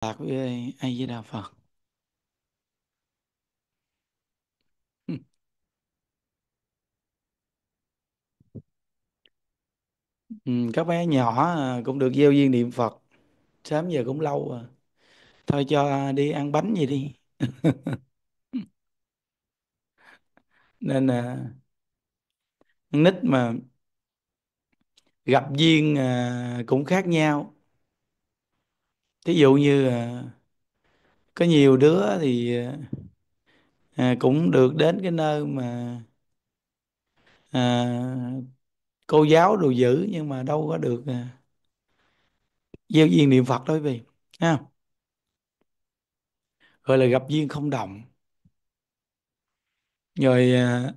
lạc với ai với đà phật ừ, các bé nhỏ à, cũng được gieo duyên niệm phật sớm giờ cũng lâu à thôi cho đi ăn bánh gì đi nên là nít mà gặp duyên à, cũng khác nhau thí dụ như à, có nhiều đứa thì à, cũng được đến cái nơi mà à, cô giáo đồ dữ nhưng mà đâu có được à, gieo duyên niệm Phật đó quý vị ha gọi là gặp duyên không đồng, rồi à,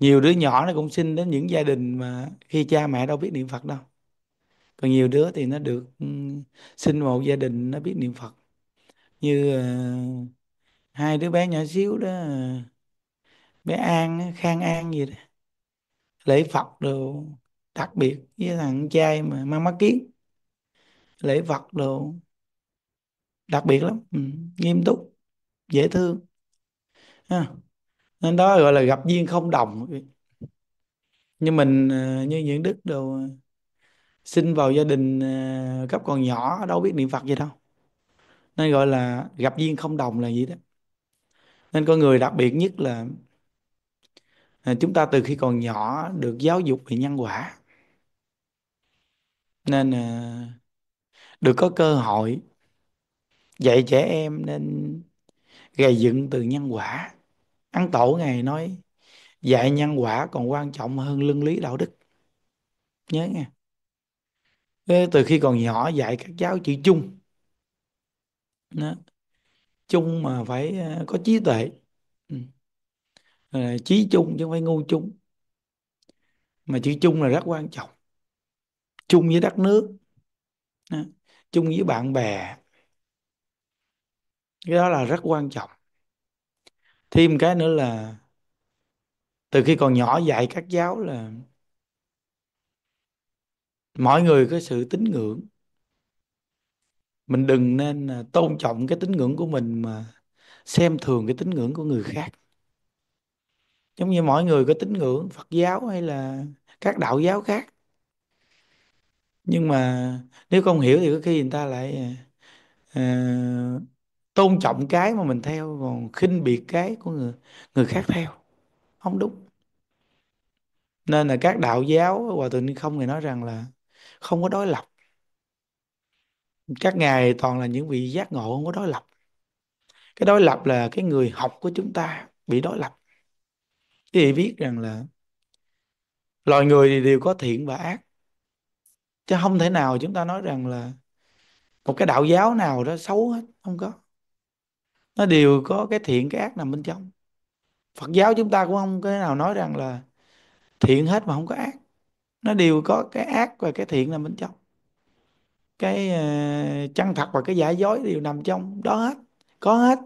nhiều đứa nhỏ nó cũng sinh đến những gia đình mà khi cha mẹ đâu biết niệm Phật đâu còn nhiều đứa thì nó được ừ, sinh vào một gia đình nó biết niệm Phật như uh, hai đứa bé nhỏ xíu đó ờ, bé An Khang An gì đó lễ Phật đồ đặc biệt với thằng trai mà mang mắt kiến lễ Phật đồ đặc biệt lắm ừ, nghiêm túc dễ thương ha. nên đó gọi là gặp duyên không đồng nhưng mình ờ, như những đức đồ sinh vào gia đình à, các còn nhỏ đâu biết niệm Phật gì đâu nên gọi là gặp duyên không đồng là gì đó nên con người đặc biệt nhất là à, chúng ta từ khi còn nhỏ được giáo dục về nhân quả nên à, được có cơ hội dạy trẻ em nên gầy dựng từ nhân quả ăn tổ ngày nói dạy nhân quả còn quan trọng hơn lương lý đạo đức nhớ nghe Thế từ khi còn nhỏ dạy các cháu chữ chung đó. chung mà phải ờ, có trí tuệ ừ. Ờ, trí chung chứ không phải ngu chung mà chữ chung là rất quan trọng chung với đất nước đó. chung với bạn bè cái đó là rất quan trọng thêm cái nữa là từ khi còn nhỏ dạy các cháu là mọi người có sự tín ngưỡng mình đừng nên à, tôn trọng cái tín ngưỡng của mình mà xem thường cái tín ngưỡng của người khác giống như mọi người có tín ngưỡng Phật giáo hay là các đạo giáo khác nhưng mà nếu không hiểu thì có khi người ta lại à, à tôn trọng cái mà mình theo còn khinh biệt cái của người người khác theo không đúng nên là các đạo giáo hòa thượng không thì nói rằng là không có đối lập các ngài toàn là những vị giác ngộ không có đối lập cái đối lập là cái người học của chúng ta bị đối lập quý vị biết rằng là loài người thì đều có thiện và ác chứ không thể nào chúng ta nói rằng là một cái đạo giáo nào đó xấu hết không có nó đều có cái thiện cái ác nằm bên trong phật giáo chúng ta cũng không cái nào nói rằng là thiện hết mà không có ác nó đều có cái ác và cái thiện nằm bên trong cái uh, chân thật và cái giả dối đều nằm trong đó hết có hết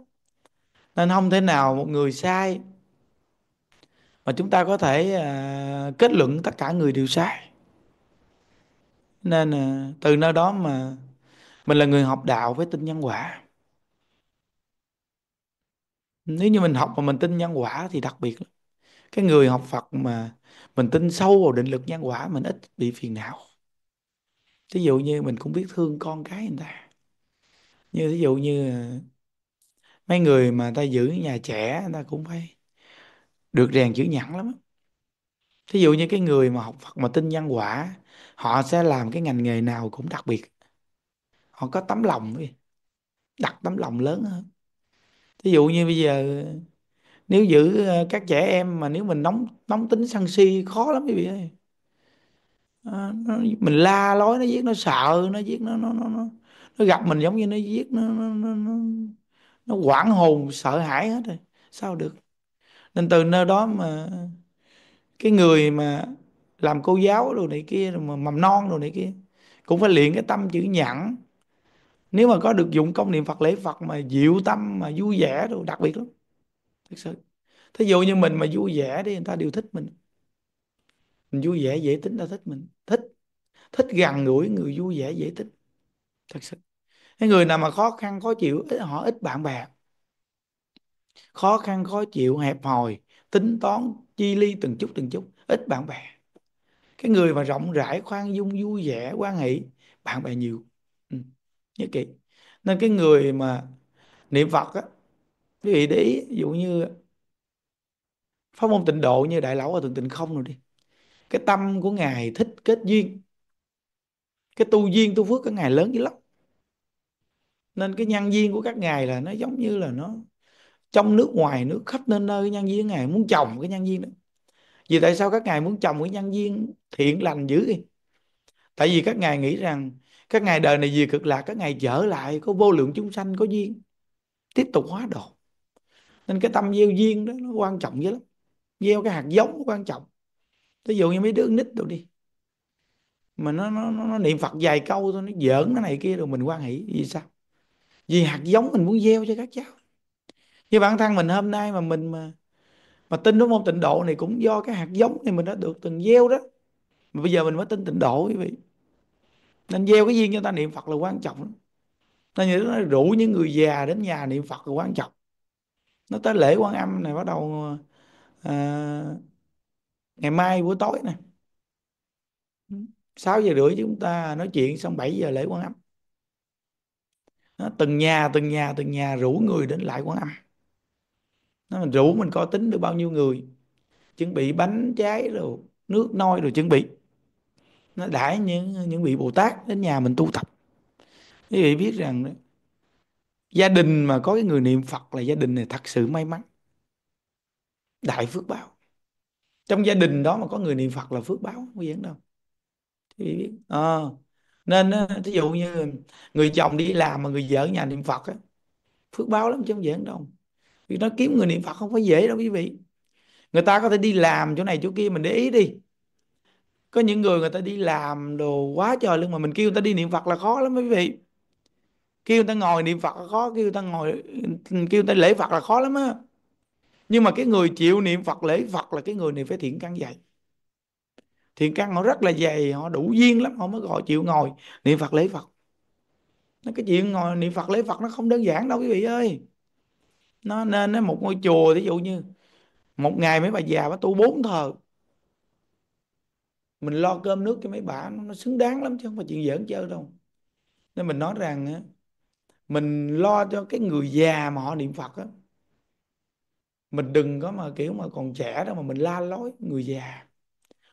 nên không thể nào một người sai mà chúng ta có thể uh, kết luận tất cả người đều sai nên uh, từ nơi đó mà mình là người học đạo với tin nhân quả nếu như mình học mà mình tin nhân quả thì đặc biệt lắm cái người học Phật mà mình tin sâu vào định lực nhân quả mình ít bị phiền não thí dụ như mình cũng biết thương con cái người ta như thí dụ như ờ, mấy người mà ta giữ nhà trẻ người ta cũng phải được rèn chữ nhẫn lắm thí dụ như cái người mà học Phật mà tin nhân quả họ sẽ làm cái ngành nghề nào cũng đặc biệt họ có tấm lòng đặt tấm lòng lớn hơn thí dụ như bây giờ nếu giữ ờ, các trẻ em mà nếu mình nóng nóng tính sân si khó lắm quý vị ơi à, nó, mình la lối nó giết nó sợ nó giết nó nó nó nó, gặp mình giống như nó giết nó nó nó nó, nó quảng hồn sợ hãi hết rồi sao được nên từ nơi đó mà cái người mà làm cô giáo đồ này kia rồi mà mầm non đồ này kia cũng phải luyện cái tâm chữ nhẫn nếu mà có được dụng công niệm Phật lễ Phật mà dịu tâm mà vui vẻ rồi đặc biệt lắm thực sự thí dụ như mình mà vui vẻ đi người ta đều thích mình mình vui vẻ dễ tính ta thích mình thích thích gần gũi người vui vẻ dễ tính thật sự cái người nào mà khó khăn khó chịu ít họ ít bạn bè khó khăn khó chịu hẹp hòi tính toán chi ly từng chút từng chút ít bạn bè cái người mà rộng rãi khoan dung vui vẻ quan hệ bạn bè nhiều ừ. nhất kỷ nên cái người mà niệm phật á quý vị để ý ví dụ như pháp môn tịnh độ như đại lão ở thượng tịnh không rồi đi cái tâm của ngài thích kết duyên cái tu duyên tu phước các ngài lớn dữ lắm nên cái nhân duyên của các ngài là nó giống như là nó trong nước ngoài nước khắp nơi nơi cái nhân duyên ngài muốn trồng cái nhân duyên đó vì tại sao các ngài muốn trồng cái nhân duyên thiện lành dữ vậy tại vì các ngài nghĩ rằng các ngài đời này vì cực lạc các ngài trở lại có vô lượng chúng sanh có duyên tiếp tục hóa độ nên cái tâm gieo duyên đó nó quan trọng dữ lắm gieo cái hạt giống nó quan trọng ví dụ như mấy đứa nít đâu đi mà nó, nó nó nó niệm phật vài câu thôi nó giỡn cái này kia rồi mình quan hỷ vì sao vì hạt giống mình muốn gieo cho các cháu như bản thân mình hôm nay mà mình mà mà tin đúng không tịnh độ này cũng do cái hạt giống này mình đã được từng gieo đó mà bây giờ mình mới tin tịnh độ quý vị nên gieo cái duyên cho ta niệm phật là quan trọng lắm nên như nó rủ những người già đến nhà niệm phật là quan trọng nó tới lễ Quan Âm này bắt đầu à, ngày mai buổi tối này 6 ừ. giờ rưỡi chúng ta nói chuyện xong 7 giờ lễ Quan Âm nó, từng nhà từng nhà từng nhà rủ người đến lại Quan Âm nó mình rủ mình coi tính được bao nhiêu người chuẩn bị bánh trái rồi nước nôi rồi chuẩn bị nó đãi những những vị Bồ Tát đến nhà mình tu tập quý vị biết rằng gia đình mà có cái người niệm Phật là gia đình này thật sự may mắn đại phước báo trong gia đình đó mà có người niệm Phật là phước báo không giảng đâu thì à, nên thí dụ như người chồng đi làm mà người vợ nhà niệm Phật á phước báo lắm chứ không giảng đâu vì nó kiếm người niệm Phật không phải dễ đâu quý vị người ta có thể đi làm chỗ này chỗ kia mình để ý đi có những người người ta đi làm đồ quá trời luôn mà mình kêu người ta đi niệm Phật là khó lắm quý vị kêu người ta ngồi niệm phật là khó kêu người ta ngồi kêu người ta lễ phật là khó lắm á nhưng mà cái người chịu niệm phật lễ phật là cái người này phải thiện căn dày thiện căn họ rất là dày họ đủ duyên lắm họ mới gọi chịu ngồi niệm phật lễ phật nó cái chuyện ngồi niệm phật lễ phật nó không đơn giản đâu quý vị ơi nó nên nó một ngôi chùa ví dụ như một ngày mấy bà già bà tu bốn thờ mình lo cơm nước cho mấy bà nó, nó xứng đáng lắm chứ không phải chuyện giỡn chơi đâu nên mình nói rằng mình lo cho cái người già mà họ niệm phật á mình đừng có mà kiểu mà còn trẻ đó mà mình la lối người già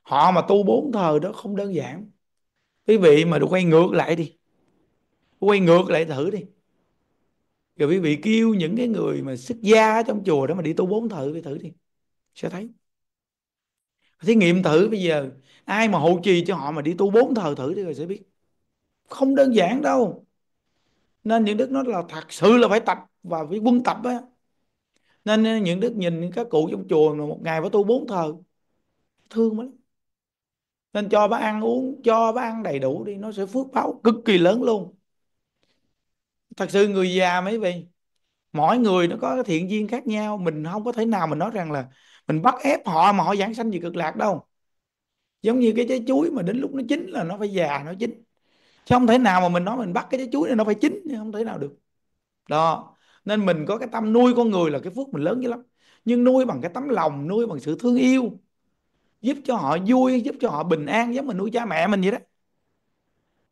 họ mà tu bốn thời đó không đơn giản quý vị mà được quay ngược lại đi quay ngược lại thử đi rồi quý vị kêu những cái người mà xuất gia trong chùa đó mà đi tu bốn thử đi thử đi sẽ thấy thí nghiệm thử bây giờ ai mà hộ trì cho họ mà đi tu bốn thờ thử đi rồi sẽ biết không đơn giản đâu nên những đức nó là thật sự là phải tập và phải quân tập á nên những đức nhìn các cụ trong chùa mà một ngày phải tu bốn thờ thương lắm nên cho bác ăn uống cho bác ăn đầy đủ đi nó sẽ phước báo cực kỳ lớn luôn thật sự người già mấy vị mỗi người nó có thiện duyên khác nhau mình không có thể nào mình nói rằng là mình bắt ép họ mà họ giảng sanh gì cực lạc đâu giống như cái trái chuối mà đến lúc nó chín là nó phải già nó chín chứ không thể nào mà mình nói mình bắt cái trái chuối này nó phải chín không thể nào được đó nên mình có cái tâm nuôi con người là cái phước mình lớn dữ lắm nhưng nuôi bằng cái tấm lòng nuôi bằng sự thương yêu giúp cho họ vui giúp cho họ bình an giống mình nuôi cha mẹ mình vậy đó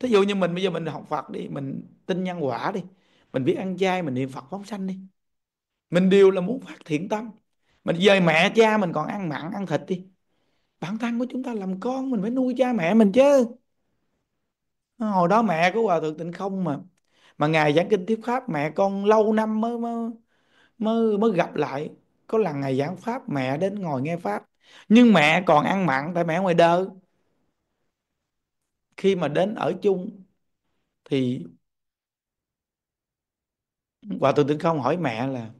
thí dụ như mình bây giờ mình học Phật đi mình tin nhân quả đi mình biết ăn chay mình niệm Phật phóng sanh đi mình đều là muốn phát thiện tâm mình về mẹ cha mình còn ăn mặn ăn thịt đi bản thân của chúng ta làm con mình phải nuôi cha mẹ mình chứ Ờ, hồi đó mẹ của hòa thượng tịnh không mà mà ngài giảng kinh thuyết pháp mẹ con lâu năm mới mới mới, mới gặp lại có lần ngày giảng pháp mẹ đến ngồi nghe pháp nhưng mẹ còn ăn mặn tại mẹ ngoài đời khi mà đến ở chung thì hòa thượng tịnh không hỏi mẹ là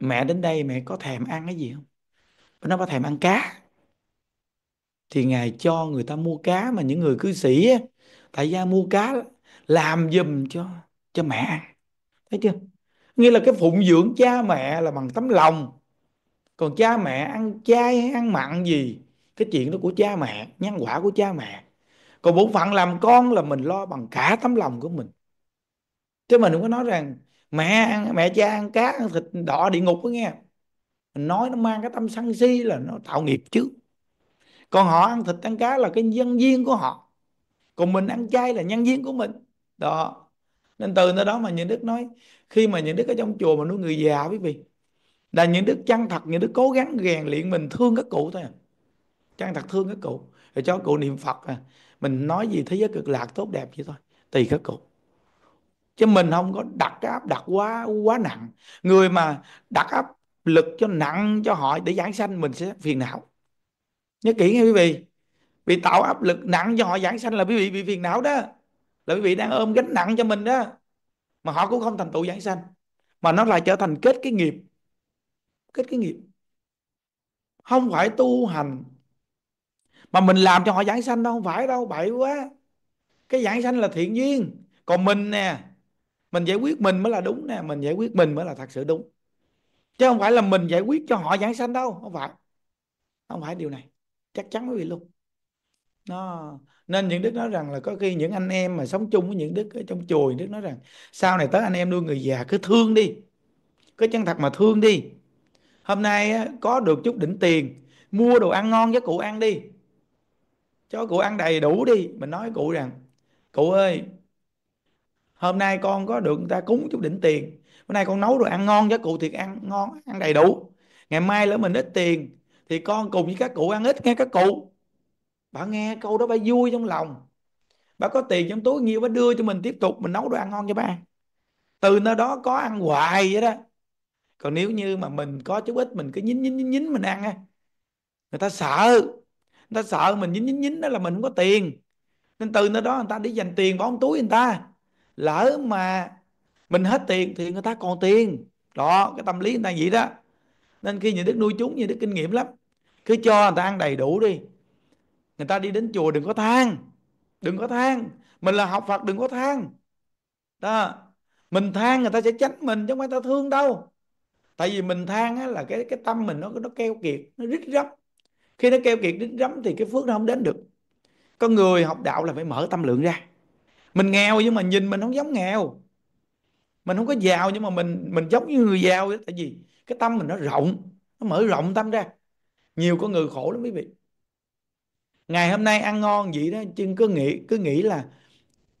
mẹ đến đây mẹ có thèm ăn cái gì không nó có thèm ăn cá thì ngài cho người ta mua cá mà những người cư sĩ tại gia mua cá làm dùm cho cho mẹ thấy chưa nghĩa là cái phụng dưỡng cha mẹ là bằng tấm lòng còn cha mẹ ăn chay hay ăn mặn gì cái chuyện đó của cha mẹ nhân quả của cha mẹ còn bổn phận làm con là mình lo bằng cả tấm lòng của mình chứ mình không có nói rằng mẹ ăn mẹ cha ăn cá ăn thịt đỏ địa ngục đó nghe mình nói nó mang cái tâm sân si là nó tạo nghiệp chứ còn họ ăn thịt ăn cá là cái nhân viên của họ còn mình ăn chay là nhân viên của mình đó nên từ nơi đó mà những đức nói khi mà những đức ở trong chùa mà nuôi người già quý vị là những đức chăng thật những đức cố gắng rèn luyện mình thương các cụ thôi à. chăng thật thương các cụ rồi cho cụ niệm phật à mình nói gì thế giới cực lạc tốt đẹp vậy thôi tùy các cụ chứ mình không có đặt cái áp đặt quá quá nặng người mà đặt áp lực cho nặng cho họ để giảng sanh mình sẽ phiền não nhớ kỹ nghe quý vị bị tạo áp lực nặng cho họ giảng sanh là quý vị bị phiền não đó là quý vị đang ôm gánh nặng cho mình đó mà họ cũng không thành tựu giảng sanh mà nó lại trở thành kết cái nghiệp kết cái nghiệp không phải tu hành mà mình làm cho họ giảng sanh đâu không phải đâu bậy quá cái giảng sanh là thiện duyên còn mình nè mình giải quyết mình mới là đúng nè mình giải quyết mình mới là thật sự đúng chứ không phải là mình giải quyết cho họ giảng sanh đâu không phải không phải điều này chắc chắn quý vị luôn nó nên những đức nói rằng là có khi những anh em mà sống chung với những đức ở trong chùa đức nói rằng sau này tới anh em nuôi người già cứ thương đi cứ chân thật mà thương đi hôm nay có được chút đỉnh tiền mua đồ ăn ngon với cụ ăn đi cho cụ ăn đầy đủ đi mình nói với cụ rằng cụ ơi hôm nay con có được người ta cúng chút đỉnh tiền bữa nay con nấu đồ ăn ngon cho cụ thiệt ăn ngon ăn đầy đủ ngày mai lỡ mình ít tiền thì con cùng với các cụ ăn ít nghe các cụ bà nghe câu đó bà vui trong lòng bà có tiền trong túi nhiều bà đưa cho mình tiếp tục mình nấu đồ ăn ngon cho ba. từ nơi đó có ăn hoài vậy đó còn nếu như mà mình có chút ít mình cứ nhín nhín nhín nhín mình ăn á người ta sợ người ta sợ mình nhín nhín nhín đó là mình không có tiền nên từ nơi đó người ta đi dành tiền bỏ trong túi người ta lỡ mà mình hết tiền thì người ta còn tiền đó cái tâm lý người ta vậy đó nên khi những đức nuôi chúng những đức kinh nghiệm lắm cứ cho người ta ăn đầy đủ đi người ta đi đến chùa đừng có than đừng có than mình là học phật đừng có than đó mình than người ta sẽ tránh mình chứ không phải ta thương đâu tại vì mình than á, là cái cái tâm mình nó nó keo kiệt nó rít rắm khi nó keo kiệt rít rắm thì cái phước nó không đến được con người học đạo là phải mở tâm lượng ra mình nghèo nhưng mà nhìn mình không giống nghèo mình không có giàu nhưng mà mình mình giống như người giàu đó tại vì cái tâm mình nó rộng nó mở rộng tâm ra nhiều con người khổ lắm quý vị ngày hôm nay ăn ngon vậy đó chứ cứ nghĩ cứ nghĩ là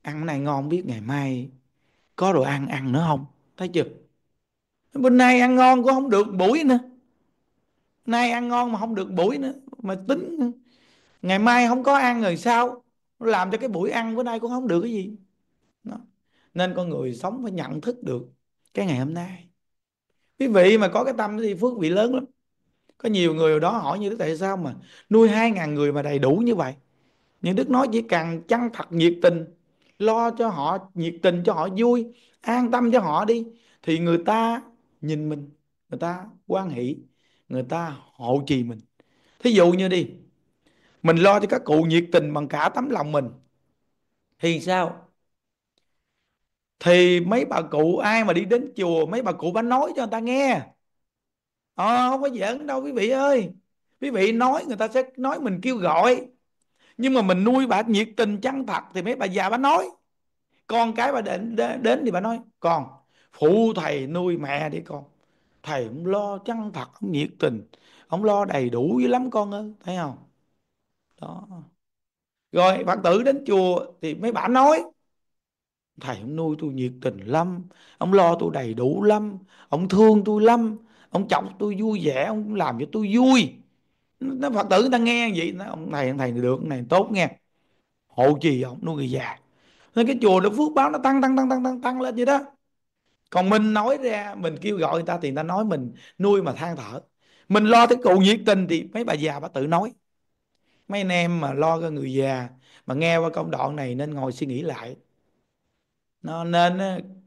ăn này ngon biết ngày mai có đồ ăn ăn nữa không thấy chưa bên nay ăn ngon cũng không được buổi nữa nay ăn ngon mà không được buổi nữa mà tính ngày mai không có ăn rồi sao làm cho cái buổi ăn bữa nay cũng không được cái gì đó. nên con người sống phải nhận thức được cái ngày hôm nay quý vị mà có cái tâm thì phước vị lớn lắm có nhiều người đó hỏi như đức tại sao mà nuôi hai ngàn người mà đầy đủ như vậy nhưng đức nói chỉ cần chân thật nhiệt tình lo cho họ nhiệt tình cho họ vui an tâm cho họ đi thì người ta nhìn mình người ta quan hỷ người ta hộ trì mình thí dụ như đi mình lo cho các cụ nhiệt tình bằng cả tấm lòng mình thì sao thì mấy bà cụ ai mà đi đến chùa mấy bà cụ bà nói cho người ta nghe ờ, không có giỡn đâu quý vị ơi quý vị nói người ta sẽ nói mình kêu gọi nhưng mà mình nuôi bà nhiệt tình chăng thật thì mấy bà già bà nói con cái bà đến, đến thì bà nói con phụ thầy nuôi mẹ đi con thầy cũng lo chăng thật cũng nhiệt tình không lo đầy đủ dữ lắm con ơi thấy không đó rồi phật tử đến chùa thì mấy bà nói thầy ông nuôi tôi nhiệt tình lắm ông lo tôi đầy đủ lắm ông thương tôi lắm ông chọc tôi vui vẻ ông làm cho tôi vui nó phật tử người ta nghe vậy nó ông thầy ông thầy được ông này tốt nghe hộ trì ông nuôi người già nên cái chùa nó phước báo nó tăng tăng tăng tăng tăng tăng lên vậy đó còn mình nói ra mình kêu gọi người ta thì người ta nói mình nuôi mà than thở mình lo tới cụ nhiệt tình thì mấy bà già bà tự nói mấy anh em mà lo cho người già mà nghe qua công đoạn này nên ngồi suy nghĩ lại nó nên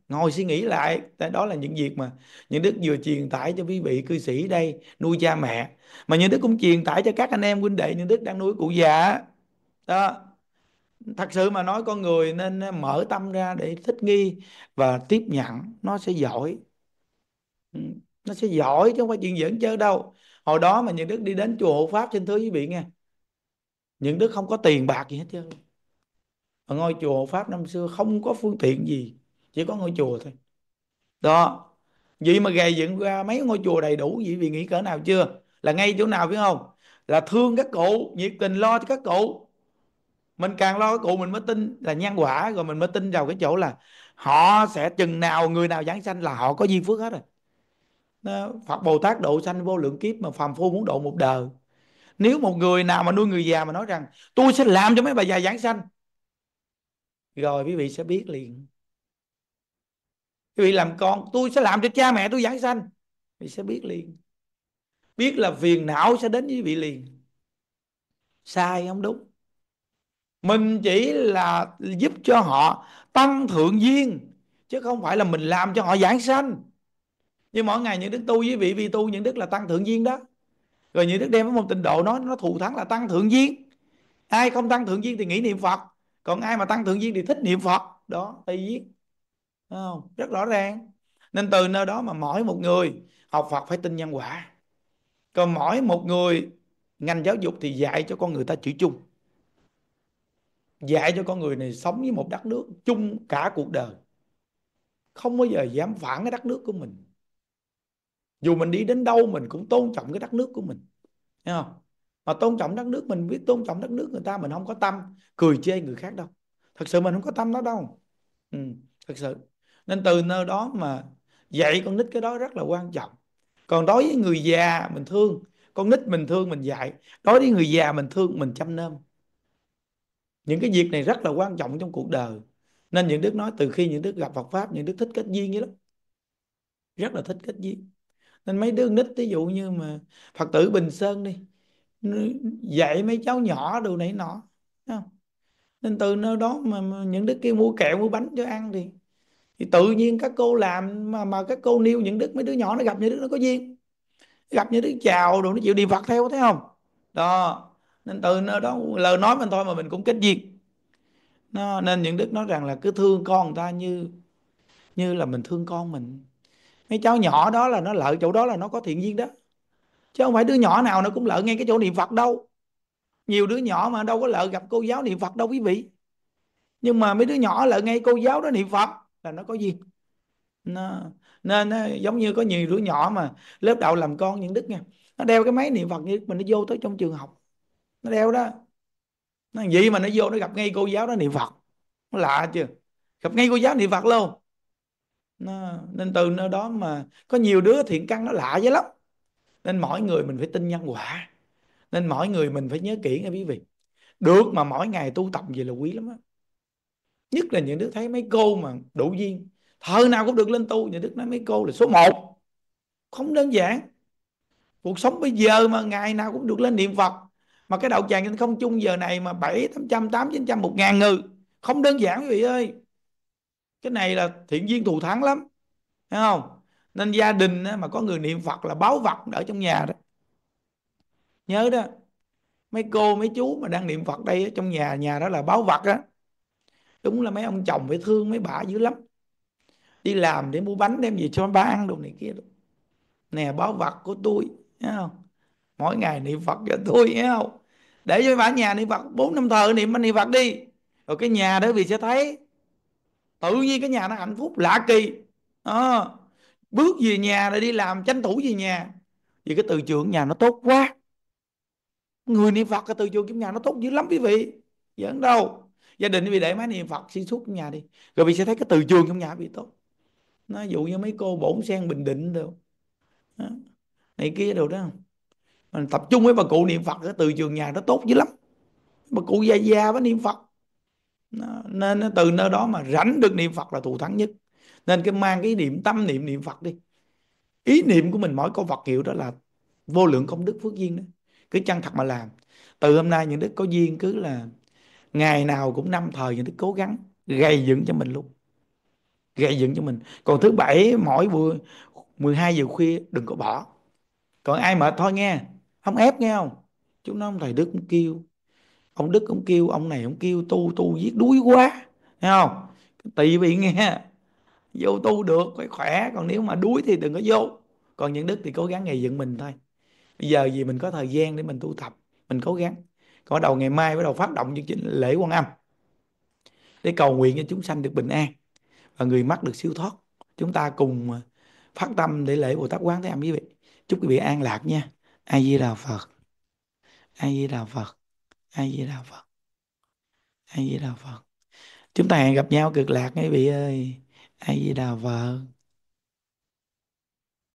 ngồi suy nghĩ lại đó là những việc mà những đức vừa truyền tải cho quý vị cư sĩ đây nuôi cha mẹ mà những đức cũng truyền tải cho các anh em huynh đệ những đức đang nuôi cụ già đó thật sự mà nói con người nên mở tâm ra để thích nghi và tiếp nhận nó sẽ giỏi ừ, nó sẽ giỏi chứ không phải chuyện giỡn chơi đâu hồi đó mà những đức đi đến chùa hộ pháp xin thưa quý vị nghe những đức không có tiền bạc gì hết trơn mà ngôi chùa hộ pháp năm xưa không có phương tiện gì chỉ có ngôi chùa thôi đó vậy mà gây dựng ra mấy ngôi chùa đầy đủ vậy vì nghĩ cỡ nào chưa là ngay chỗ nào biết không là thương các cụ nhiệt tình lo cho các cụ mình càng lo các cụ mình mới tin là nhân quả rồi mình mới tin vào cái chỗ là họ sẽ chừng nào người nào giáng sanh là họ có duyên phước hết rồi đó, Phật Bồ Tát độ sanh vô lượng kiếp mà phàm phu muốn độ một đời nếu một người nào mà nuôi người già mà nói rằng tôi sẽ làm cho mấy bà già giáng sanh rồi quý vị sẽ biết liền quý vị làm con tôi sẽ làm cho cha mẹ tôi giải sanh quý vị sẽ biết liền biết là phiền não sẽ đến với quý vị liền sai không đúng mình chỉ là giúp cho họ tăng thượng duyên chứ không phải là mình làm cho họ giảng sanh nhưng mỗi ngày những đức tu với vị vi tu những đức là tăng thượng duyên đó rồi những đức đem với một tình độ nó nó thù thắng là tăng thượng duyên ai không tăng thượng duyên thì nghĩ niệm phật còn ai mà tăng thượng duyên thì thích niệm phật đó thì viết không? rất rõ ràng nên từ nơi đó mà mỗi một người học phật phải tin nhân quả còn mỗi một người ngành giáo dục thì dạy cho con người ta chữ chung dạy cho con người này sống với một đất nước chung cả cuộc đời không bao giờ dám phản cái đất nước của mình dù mình đi đến đâu mình cũng tôn trọng cái đất nước của mình Thấy không mà tôn trọng đất nước mình biết tôn trọng đất nước người ta mình không có tâm cười chê người khác đâu thật sự mình không có tâm đó đâu ừ, thật sự nên từ nơi đó mà dạy con nít cái đó rất là quan trọng còn đối với người già mình thương con nít mình thương mình dạy đối với người già mình thương mình chăm nom những cái việc này rất là quan trọng trong cuộc đời nên những đức nói từ khi những đức gặp Phật pháp những đức thích kết duyên vậy lắm rất là thích kết duyên nên mấy đứa nít ví dụ như mà phật tử bình sơn đi dạy mấy cháu nhỏ đồ này nọ nên từ nơi đó mà, những đứa kia mua kẹo mua bánh cho ăn thì thì tự nhiên các cô làm mà mà các cô nêu những đứa mấy đứa nhỏ nó gặp những đứa nó có duyên gặp những đứa chào đồ nó chịu đi phật theo thấy không đó nên từ nơi đó lời nói mình thôi mà mình cũng kết duyên nó nên những đức nói rằng là cứ thương con người ta như như là mình thương con mình mấy cháu nhỏ đó là nó lợi chỗ đó là nó có thiện duyên đó chứ không phải đứa nhỏ nào nó cũng lợi ngay cái chỗ niệm phật đâu nhiều đứa nhỏ mà đâu có lợi gặp cô giáo niệm phật đâu quý vị nhưng mà mấy đứa nhỏ lợi ngay cô giáo đó niệm phật là nó có gì nó, nên nó, giống như có nhiều đứa nhỏ mà lớp đầu làm con những đức nha nó đeo cái máy niệm phật như mình nó vô tới trong trường học nó đeo đó nó gì mà nó vô nó gặp ngay cô giáo đó niệm phật nó lạ chưa gặp ngay cô giáo niệm phật luôn nó, nên từ nơi đó mà có nhiều đứa thiện căn nó lạ vậy lắm nên mỗi người mình phải tin nhân quả nên mỗi người mình phải nhớ kỹ nha quý vị được mà mỗi ngày tu tập vậy là quý lắm á nhất là những đứa thấy mấy cô mà đủ duyên thợ nào cũng được lên tu những đứa nói mấy cô là số một không đơn giản cuộc sống bây giờ mà ngày nào cũng được lên niệm phật mà cái đạo tràng trên không chung giờ này mà bảy tám trăm tám chín trăm một ngàn người không đơn giản quý vị ơi cái này là thiện duyên thù thắng lắm thấy không nên gia đình mà có người niệm phật là báo vật ở trong nhà đó nhớ đó mấy cô mấy chú mà đang niệm phật đây trong nhà nhà đó là báo vật á đúng là mấy ông chồng phải thương mấy bà dữ lắm đi làm để mua bánh đem về cho ba ăn đồ này kia đồ nè báo vật của tôi nhớ không mỗi ngày niệm phật cho tôi nhớ không để cho bà nhà niệm phật bốn năm thờ niệm niệm phật đi rồi cái nhà đó vì sẽ thấy tự nhiên cái nhà nó hạnh phúc lạ kỳ à, bước về nhà để đi làm tranh thủ về nhà vì cái từ trường nhà nó tốt quá người niệm phật cái từ trường trong nhà nó tốt dữ lắm quý vị dẫn đâu gia đình quý để máy niệm phật xuyên suốt nhà đi rồi vì sẽ thấy cái từ trường trong nhà bị tốt nó dụ như mấy cô bổn sen bình định được này kia đồ đó không mình tập trung với bà cụ niệm phật cái từ trường nhà nó tốt dữ lắm bà cụ già già với niệm phật nên từ nơi đó mà rảnh được niệm phật là thù thắng nhất nên cái mang cái niệm tâm niệm niệm phật đi ý niệm của mình mỗi câu vật hiệu đó là vô lượng công đức phước duyên đó cứ chân thật mà làm từ hôm nay những đức có duyên cứ là ngày nào cũng năm thời những đức cố gắng gây dựng cho mình luôn gây dựng cho mình còn thứ bảy mỗi buổi 12 giờ khuya đừng có bỏ còn ai mệt thôi nghe không ép nghe không chúng nó ông thầy đức cũng kêu ông đức cũng kêu ông này cũng kêu tu tu giết đuối quá nghe không tùy vị nghe vô tu được phải khỏe còn nếu mà đuối thì đừng có vô còn những đức thì cố gắng ngày dựng mình thôi bây giờ gì mình có thời gian để mình tu tập mình cố gắng còn bắt đầu ngày mai bắt đầu phát động chương trình lễ quan âm để cầu nguyện cho chúng sanh được bình an và người mắc được siêu thoát chúng ta cùng phát tâm để lễ bồ tát quán thế âm quý vị chúc quý vị an lạc nha a di đà phật a di đà phật a di đà phật a di đà phật chúng ta hẹn gặp nhau cực lạc quý vị ơi A Di Đà Phật